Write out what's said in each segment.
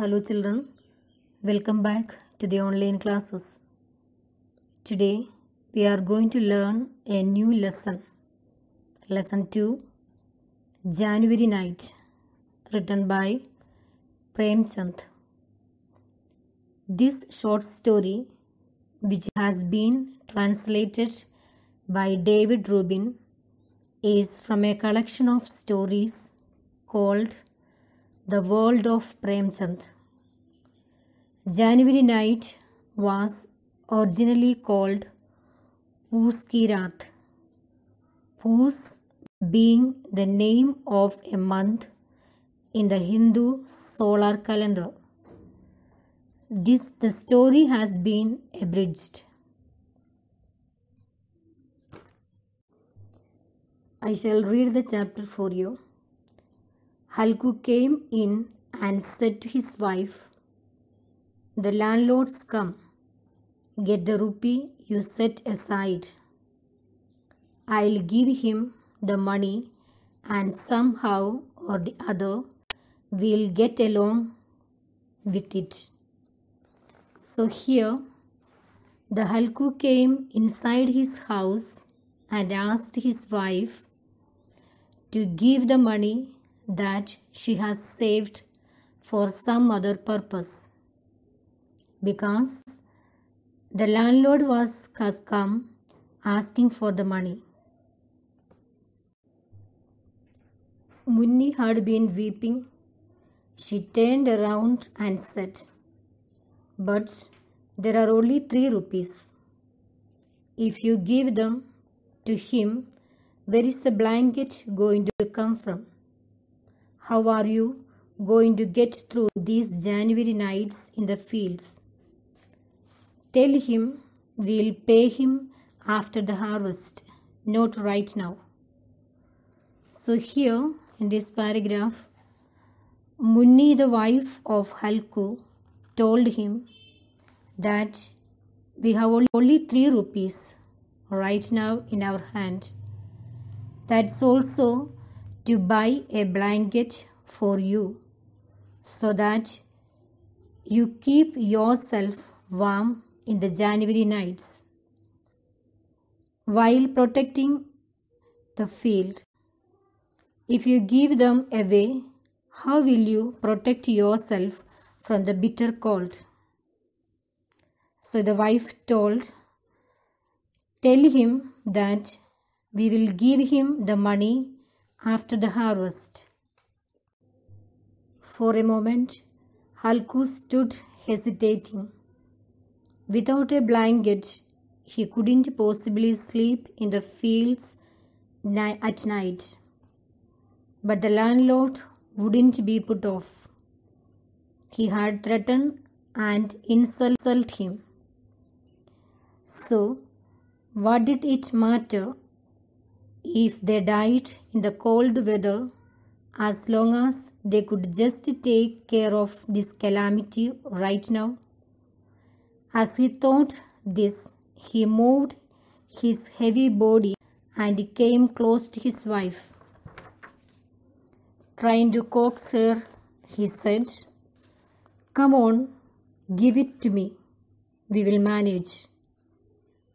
Hello children, welcome back to the online classes. Today we are going to learn a new lesson. Lesson 2 January Night written by Premchand. This short story which has been translated by David Rubin is from a collection of stories called the World of Premchand. January night was originally called Poos Ki Raat. Poos being the name of a month in the Hindu solar calendar. This the story has been abridged. I shall read the chapter for you. Halku came in and said to his wife, The landlord's come. Get the rupee you set aside. I'll give him the money and somehow or the other we'll get along with it. So here the Halku came inside his house and asked his wife to give the money that she has saved for some other purpose. Because the landlord was has come asking for the money. Munni had been weeping. She turned around and said, But there are only three rupees. If you give them to him, where is the blanket going to come from? How are you going to get through these January nights in the fields? Tell him we'll pay him after the harvest, not right now. So, here in this paragraph, Munni, the wife of Halku, told him that we have only 3 rupees right now in our hand. That's also to buy a blanket for you so that you keep yourself warm in the January nights while protecting the field. If you give them away, how will you protect yourself from the bitter cold? So the wife told, Tell him that we will give him the money after the harvest. For a moment, Halku stood hesitating. Without a blanket, he couldn't possibly sleep in the fields at night. But the landlord wouldn't be put off. He had threatened and insulted him. So, what did it matter if they died in the cold weather, as long as they could just take care of this calamity right now. As he thought this, he moved his heavy body and came close to his wife. Trying to coax her, he said, Come on, give it to me. We will manage.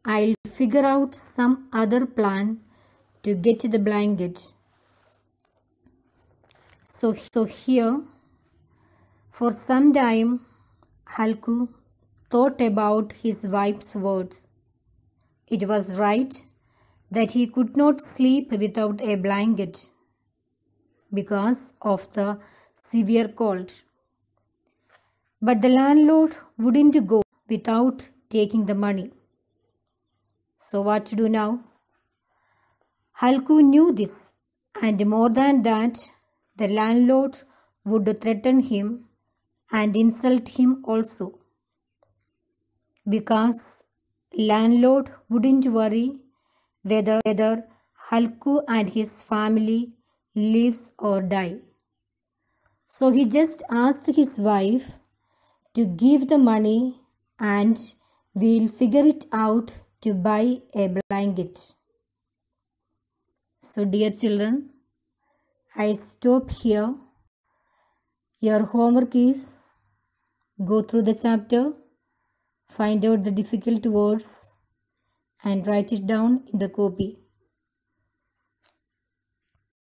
I'll figure out some other plan to get to the blanket so so here for some time halku thought about his wife's words it was right that he could not sleep without a blanket because of the severe cold. But the landlord wouldn't go without taking the money. So, what to do now? Halku knew this, and more than that, the landlord would threaten him and insult him also. Because landlord wouldn't worry whether whether Halku and his family lives or die. So he just asked his wife to give the money and we'll figure it out to buy a blanket. So, dear children, I stop here. Your homework is go through the chapter, find out the difficult words, and write it down in the copy.